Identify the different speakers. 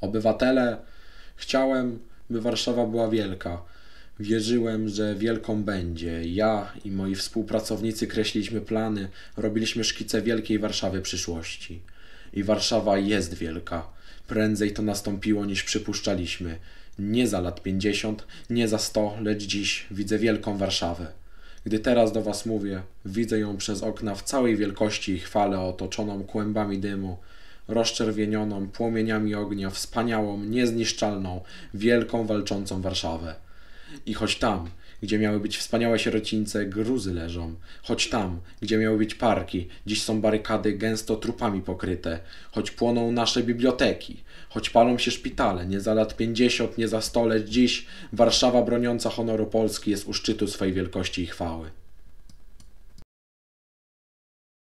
Speaker 1: obywatele. Chciałem, by Warszawa była wielka. Wierzyłem, że wielką będzie. Ja i moi współpracownicy kreśliliśmy plany, robiliśmy szkice wielkiej Warszawy przyszłości. I Warszawa jest wielka. Prędzej to nastąpiło niż przypuszczaliśmy. Nie za lat pięćdziesiąt, nie za sto, lecz dziś widzę wielką Warszawę. Gdy teraz do Was mówię, widzę ją przez okna w całej wielkości i chwale otoczoną kłębami dymu rozczerwienioną płomieniami ognia, wspaniałą, niezniszczalną, wielką, walczącą Warszawę. I choć tam, gdzie miały być wspaniałe sierocińce, gruzy leżą. Choć tam, gdzie miały być parki, dziś są barykady gęsto trupami pokryte. Choć płoną nasze biblioteki, choć palą się szpitale, nie za lat pięćdziesiąt, nie za sto, lecz dziś Warszawa broniąca honoru Polski jest u szczytu swej wielkości i chwały.